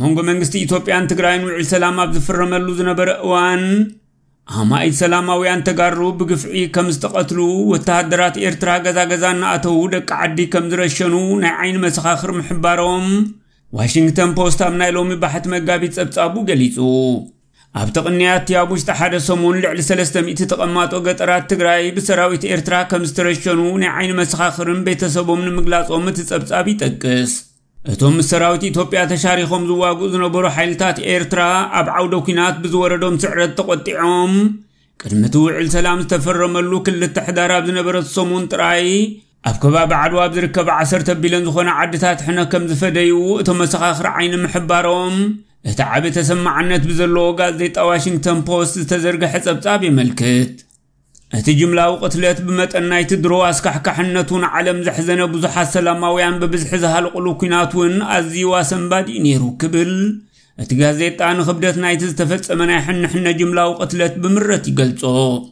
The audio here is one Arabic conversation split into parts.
መንጎ መንግስቲ ኢትዮጵያን ትግራይን ውዕል ሰላም ኣብ ዝፍረመሉ ዝነበረ እዋን ኣማኢት ሰላማውያን ተጋሩ ብግፍዒ ከም ዝተቐትሉ ወተሃደራት ኤርትራ ገዛገዛ እናኣተዉ ደቂ ዓዲ ከም ዝረሸኑ ናይ ዓይኒ መሰኻኽር ምሕባሮም ዋሽንግተን ፖስት ኣብ ናይ ሎሚ ባሕቲ መጋቢት ጸብጻቡ ገሊጹ ኣብ ተቕንያት ያብ ውሽጢ ሓደ ሰሙን ልዕሊ 300 ተቐማጦ ገጠራት ትግራይ ብሰራዊት ኤርትራ ከም ዝተረሸኑ ናይ ዓይኒ መሰኻኽርን ቤተሰቦም ንምግላጾም እቲ ጸብጻብ ይጠቅስ اتوم سراوت إثيوبيا تشاريخهم زواجو زنبرو حيلتات إيرترا أبعو دوكينات سعرد سعرت عوم كلمة عل سلام تفرم اللوك اللي تحدارا بزنبرت صمون تراي عدو ابزر بزركب عسر تبيلن زخنا عدتات حنا كم زفديو اتوم سخاخر عين محباروم اتعب تسمع عنت بزلوغا زيت واشنطن بوست تزرق حسب تابي ملكت هتي جملة وقت ليت بمت أنايت درو أسكح كحنتون عالم زحزن بزح السلام ويان ببزحزها القلو كناتون أزي واسم باديني رو كبل هتي غازيت عن خبدت نايت استفت سمناي حن حن جملة وقت بمرتي قلتو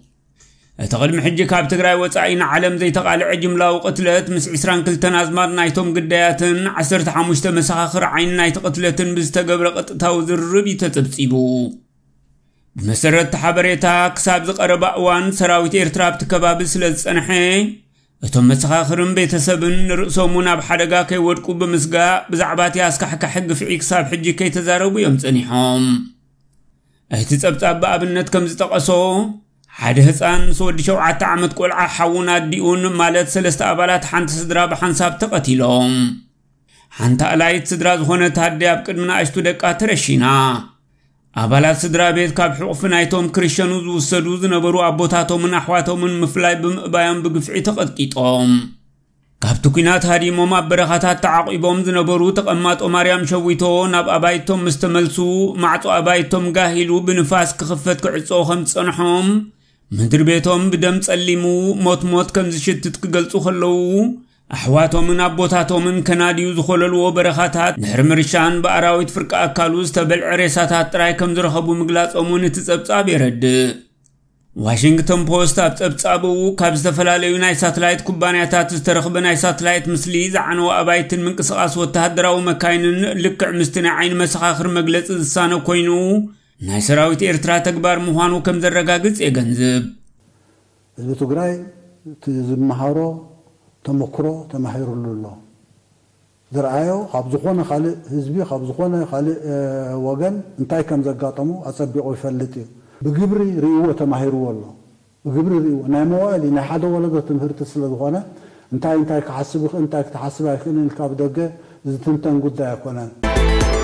تغل محجي كاب تقراي وطاين عالم زي اي جملة وقت ليت مس عسران كلتن أزمار نايتهم قداياتن عسرت حموشت مساخر عين نايت قتلتن بزتقبر قطتاو ذر ربي تتبسيبو ብመሰረትቲ ሓበሬታ ክሳብ ዝቐረባ እዋን ሰራዊት ኤርትራ ኣብቲ ከባቢ ስለ ዝጸንሐ እቶም መሰኻኽርን ቤተሰብን ርእሶም ናብ ሓደጋ ከይወድቁ ብምስጋእ ብዛዕባ እቲ ኣስካሕካ ሕጊ ፍዒ ክሳብ ሕጂ ከይተዛረቡ እዮም ጸኒሖም እቲ ጸብጻብ ብኣብነት ከም ዝጠቐሶ ሓደ ህፃን ምስ ወዲ ሸውዓተ ዓመት ቆልዓ ሓውን ኣዲኡን ማለት ሰለስተ ኣባላት ሓንቲ ስድራ ብሓንሳብ ተቐቲሎም ሓንቲ ኣላይት ስድራ ዝኾነ ታዲ ኣብ ቅድሚ ንኣሽቱ ደቃ ተረሺና أبلات سدرا بيت كاب حقف نايتهم كريشانوز وسدوز نبرو أبوتاتهم من أحواتهم من مفلاي بيان بقفعي تقدقيتهم كابتو كينات هاري موما برخاتات تعاقبهم زنبرو تقمات أماريام شويتو ناب أبايتهم مستملسو معتو أبايتهم قاهلو بنفاس كخفت كعصوهم تصنحهم مدر بيتهم بدم تسلمو موت موت كم كقلتو خلوو ኣሕዋቶምን ኣቦታቶምን ከናድዩ ዝኸለልዎ በረኻታት ድሕሪ ምርሻን ብኣራዊት ፍርቂ ኣካሉ ዝተበልዐ ሬሳታት ጥራይ ከም ዝረኸቡ ምግላፆም እውን እቲ ጸብጻብ የረድእ ዋሽንግተን ፖስት ኣብ ጸብጻብኡ ካብ ዝተፈላለዩ ናይ ሳትላይት ኩባንያታት ዝተረኽበ ናይ ሳትላይት ምስሊ ዝዓነወ ኣባይትን ምንቅስቓስ ወተሃደራዊ መካይንን ልክዕ ምስቲ ናይ ዓይኒ መሰኻኽር መግለጺ ዝሳነ ኮይኑ ናይ ሰራዊት ኤርትራ ተግባር ምዃኑ ከም ዘረጋግጽ የገንዝብ ህዝቢ ትግራይ እቲ ዝመሃሮ ተመክሮ ተማሂሩሉ ኣሎ ዝረኣዮ ካብ ዝኾነ ካልእ ህዝቢ ካብ ዝኾነ ካልእ ወገን እንታይ ከም ዘጋጠሙ ኣፀቢቑ ይፈልጥ እዩ ብግብሪ ርእይዎ ተማሂርዎ ኣሎ ብግብሪ ርእይዎ ናይ መዋእሊ ናይ ሓደ ወለዶ ትምህርቲ ስለ ዝኾነ እንታይ እንታይ ክሓስብ ይኽእል እንታይ ክትሓስብ ኣይክእልን ኢልካ ብደገ ዝትንተን ጉዳይ ኣይኮነን